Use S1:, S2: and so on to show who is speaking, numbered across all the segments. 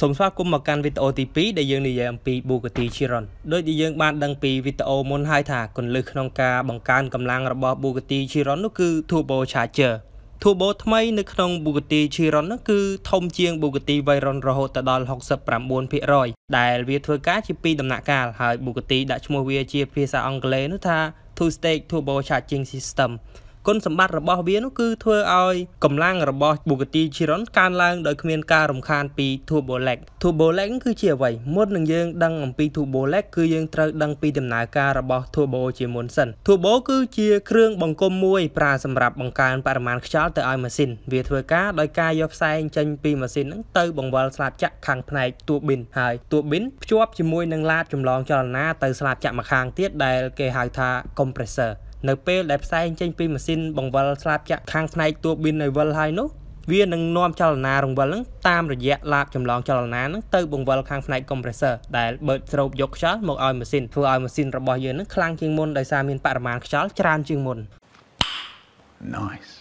S1: សូមស្វាគមន៍មកកាន់វីដេអូទី2ដែលយើងនិយាយអំពី Bugatti Chiron ដូចដែលយើងបានដឹងពីវីដេអូមុនហើយថាគន្លឹះក្នុងការបង្កើនកម្លាំងរបស់ Bugatti Chiron នោះគឺ Turbo Charger Turbo ថ្មីនៅក្នុង Bugatti Chiron នោះគឺធំជាង Bugatti Veyron រហូតដល់69%ដែលវាធ្វើការជាពីរដំណាក់កាលហើយ Bugatti ដាក់ឈ្មោះវាជាភាសាអង់គ្លេសនោះថា Two Stage Turbo Charging System គុណសម្បត្តិរបស់វានោះគឺធ្វើឲ្យកម្លាំងរបស់ Bugatti Chiron កើនឡើងដោយគ្មានការរំខានពី Turbo Lag Turbo Lag គឺជាអ្វីមុននឹងយើងដឹងអំពី Turbo Lag គឺយើងត្រូវដឹងពីដំណើរការរបស់ Turbo ជាមុនសិន Turbo គឺជាគ្រឿងបង្គុំមួយប្រើសម្រាប់បង្កើនបរិមាណខ្យល់ទៅឲ្យម៉ាស៊ីនវាធ្វើការដោយការយកផ្សែងចេញពីម៉ាស៊ីនហ្នឹងទៅបង្វិលស្លាបចក្រខាងផ្នែកតួប៊ីនហើយតួប៊ីនភ្ជាប់ជាមួយនឹងឡាបចម្លងចលនាទៅស្លាបចក្រម្ខាងទៀតដែលគេហៅថា compressor នៅពេលដែលផ្សែងចេញពីម៉ាស៊ីនបង្វិលស្លាបចាក់ខាងផ្នែកទួប៊ីនឲ្យវិលហើយនោះវានឹងនាំចលនារង្វិលហ្នឹងតាមរយៈឡាបចម្លងចលនាហ្នឹងទៅបង្វិលខាងផ្នែក compressor ដែលបឺតស្រូបយកខ្យល់មកឲ្យម៉ាស៊ីនធ្វើឲ្យម៉ាស៊ីនរបស់យើងហ្នឹងខ្លាំងជាងមុនដោយសារមានបរិមាណខ្យល់ច្រើនជាងមុន Nice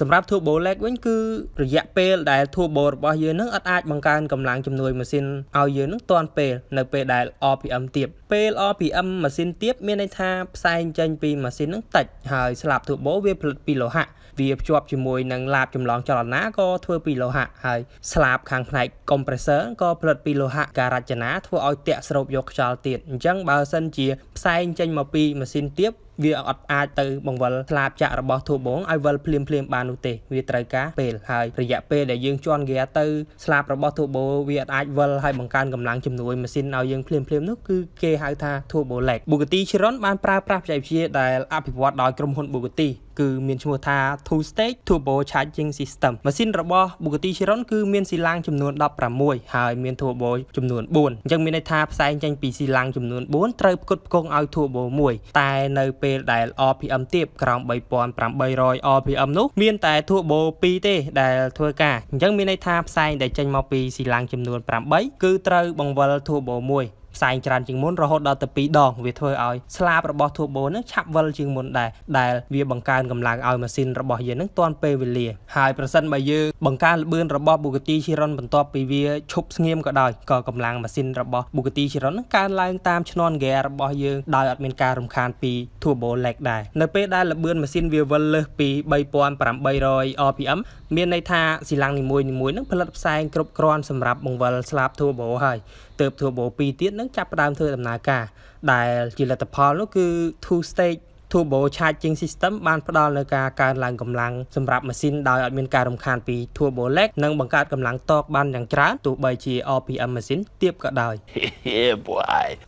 S1: សម្រាប់ turbo lag វិញគឺ រយៈពេលដែល turbo របស់យើងនឹងអាចបង្កើនកម្លាំងជំនួយម៉ាស៊ីនឲ្យយើងនឹងតាន់ពេលនៅពេលដែល RPM ទាបពេល RPM ម៉ាស៊ីនទាបមានន័យថាផ្សែងចេញពីម៉ាស៊ីននឹងតិចហើយស្លាប turbo វាផលិតពីលោហៈវាភ្ជាប់ជាមួយនឹងឡាបចម្លងចលនាក៏ធ្វើពីលោហៈហើយស្លាបខាងផ្នែក compressor ក៏ផលិតពីលោហៈការរចនាធ្វើឲ្យតាក់ស្រូបយកខ្យល់ទៀតអញ្ចឹងបើសិនជាផ្សែងចេញមកពីម៉ាស៊ីនទាបវាអត់អាចទៅបង្វិលស្លាបចាក់របស់ធូបងឲ្យវិលភ្លាមភ្លាមបាននោះទេ វាត្រូវការពេលហើយរយៈពេលដែលយើងជន់ហ្គែទៅស្លាបរបស់ធូបូវាអាចវិលឲ្យបង្កើនកម្លាំងជំនួយម៉ាស៊ីនឲ្យយើងភ្លាមភ្លាមនោះគឺគេហៅថា turbo lag Bugatti Chiron បានប្រើប្រាស់បច្ចេកវិទ្យាដែលអភិវឌ្ឍដោយក្រុមហ៊ុន Bugatti គឺមានឈ្មោះថា two stage turbo charging system ម៉ាស៊ីនរបស់ Bugatti Chiron គឺមានស៊ីឡាងចំនួន16ហើយមាន turbo ចំនួន4អញ្ចឹងមានន័យថាផ្សែងចេញពីស៊ីឡាងចំនួន4ត្រូវផ្គត់ផ្គង់ឲ្យ turbo 1តែនៅពេលដែល RPM ទាបក្រោម3800 RPM នោះមាន តែ turbo 2ទេដែលធ្វើការអញ្ចឹងមានន័យថាផ្សែងដែលចេញមកពីស៊ីឡាងចំនួន8គឺត្រូវបង្វិល turbo 1ផ្សែងច្រើនជាងមុនរហូតដល់ទៅ2ដងវាធ្វើឲ្យស្លាបរបស់ turbo នឹងឆាប់វិលជាងមុនដែរដែល វាបង្កើនកម្លាំងឲ្យម៉ាស៊ីនរបស់យើងនឹងទាន់ពេលវេលាហើយប្រសិនបើយើងបង្កើនល្បឿនរបស់ Bugatti Chiron បន្ទាប់ពីវាឈប់ស្ងៀមក៏ដោយក៏កម្លាំងម៉ាស៊ីនរបស់ Bugatti Chiron នឹងកើនឡើងតាមឈ្នាន់ gear របស់យើងដោយអត់មានការរំខានពី turbo lag ដែរនៅពេលដែលល្បឿនម៉ាស៊ីនវាវិលលើសពី3800 RPM មានន័យថាស៊ីឡាំងនីមួយៗនឹងផលិតផ្សែងគ្រប់គ្រាន់សម្រាប់បង្វិលស្លាប turbo ហើយទើប turbo 2ទៀតនឹងនឹងចាប់ផ្ដើមធ្វើដំណើរការដែលជាលទ្ធផលនោះគឺ two stage turbo charging system បានផ្ដល់នូវការកើនឡើងកម្លាំងសម្រាប់ម៉ាស៊ីនដោយអត់មានការរំខានពី turbo lag និងបង្កើតកម្លាំងតកបានយ៉ាងច្រើនទោះបីជា RPM ម៉ាស៊ីនទាបក៏ដោយ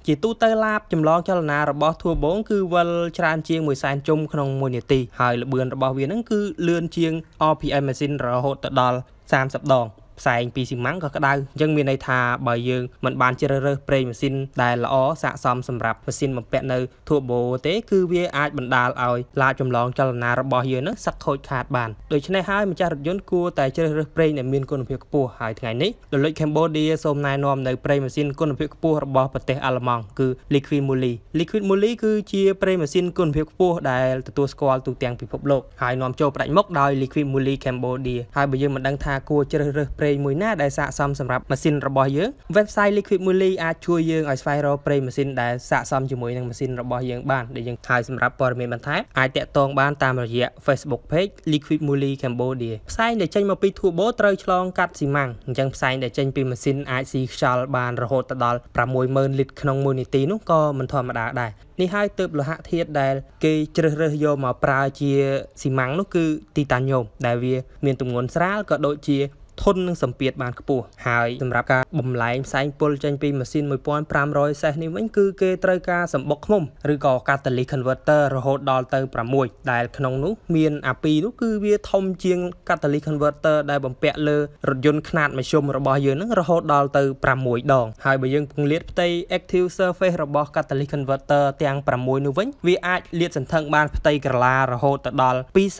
S1: ជាទូទៅឡាបចម្លងចលនារបស់ turbo គឺវិលច្រើនជាង1សែនជុំក្នុង1នាទីហើយល្បឿនរបស់វានឹងគឺលឿនជាង RPM ម៉ាស៊ីនរហូតទៅដល់30ដងផ្សែងពីស៊ីម៉ាំងក៏ក្តៅអញ្ចឹងមានន័យថាបើយើងមិនបានជ្រើសរើសប្រេងម៉ាស៊ីនដែលល្អស័ក្តិសមសម្រាប់ម៉ាស៊ីនបំពាក់នៅធូបូទេគឺវាអាចបណ្ដាលឲ្យឡាបចម្លងចលនារបស់យើងនឹងសឹកខូចខាត បានដូច្នេះហើយម្ចាស់រថយន្តគួរតែជ្រើសរើសប្រេងដែលមានគុណភាពខ្ពស់ហើយថ្ងៃនេះដលុច Cambodia សូមណែនាំនៅប្រេងម៉ាស៊ីនគុណភាពខ្ពស់របស់ប្រទេសអាល្លឺម៉ង់គឺ Liquid Moly Liquid Moly គឺជាប្រេងម៉ាស៊ីនគុណភាពខ្ពស់ដែលទទួលស្គាល់ទូទាំងពិភពលោកហើយនាំចូលផ្ដាច់មុខដោយ Liquid Moly Cambodia ហើយបើយើងមិនដឹងថាគួរជ្រើសរើសប្រេងប្រេងមួយណាដែលស័ក្តិសមសម្រាប់ម៉ាស៊ីនរបស់យើង website Liquid Moly អាចជួយយើងឲ្យស្វែងរកប្រេងម៉ាស៊ីនដែលស័ក្តិសមជាមួយនឹងម៉ាស៊ីនរបស់យើង បានដែលយើងហើយសម្រាប់ព័ត៌មានបន្ថែមអាចតាក់ទងបានតាមរយៈ Facebook Page Liquid Moly Cambodia ផ្សែងដែលចេញមកពីធូបូត្រូវឆ្លងកាត់ស៊ីម៉ាំងអញ្ចឹងផ្សែងដែលចេញពីម៉ាស៊ីនអាចស៊ីខ្យល់បានរហូតដល់60000លីត្រក្នុង1នាទីនោះក៏មិនធម្មតាដែរនេះហើយទើបលោហៈធាតុដែលគេជ្រើសរើសយកមកប្រើជាស៊ីម៉ាំងនោះគឺទីតាញ៉ូមដែលវា មានទម្ងន់ស្រាលក៏ដូចជាធន់នឹងសម្ពាធបានខ្ពស់ហើយសម្រាប់ការបំលែងផ្សែងពុលចេញពីម៉ាស៊ីន1500សេះនេះវិញគឺគេត្រូវការសម្បុកឃុំឬក៏ catalytic converter រហូតដល់ទៅ6ដែលក្នុងនោះ មានអាពីនោះគឺវា ធំជាង catalytic converter ដែលបំពាក់លើរថយន្តខ្នាតមធ្យមរបស់យើងនឹងរហូតដល់ទៅ6ដងហើយបើយើងពង្លាតផ្ទៃ active surface របស់ catalytic converter ទាំង6នោះវិញវាអាចលាតសន្ធឹងបានផ្ទៃក្រឡារហូតទៅដល់23266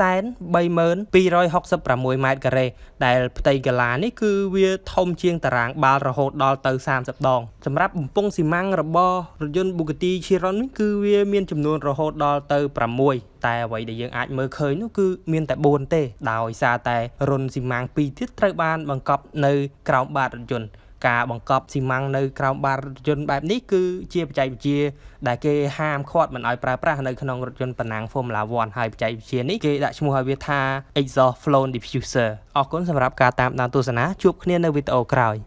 S1: ម៉ែត្រការ៉េដែលផ្ទៃកីឡានេះគឺវាធំជាងតារាងបាល់រហូតដល់ទៅ30ដង សម្រាប់បំពង់ស៊ីម៉ាំងរបស់រថយន្ត Bugatti Chiron នេះគឺវាមានចំនួនរហូតដល់ទៅ6តែអ្វីដែលយើងអាចមើលឃើញនោះគឺមាន តែ4ទេដោយសារតែរុនស៊ីម៉ាំង2ទៀតត្រូវបានបង្កប់នៅក្រោមបាតរថយន្តការបង្កប់ស៊ីម៉ាំងនៅក្រោមបាតរថយន្តបែបនេះគឺជាបច្ចេកវិទ្យាដែលគេហាមឃាត់មិនឲ្យប្រើប្រាស់នៅក្នុងរថយន្តប៉ុណ្ណាំង Formula 1ហើយបច្ចេកវិទ្យានេះគេដាក់ឈ្មោះឲ្យវាថា Exhaust Flow Diffuser អរគុណសម្រាប់ការតាមដានទស្សនាជួបគ្នានៅវីដេអូក្រោយ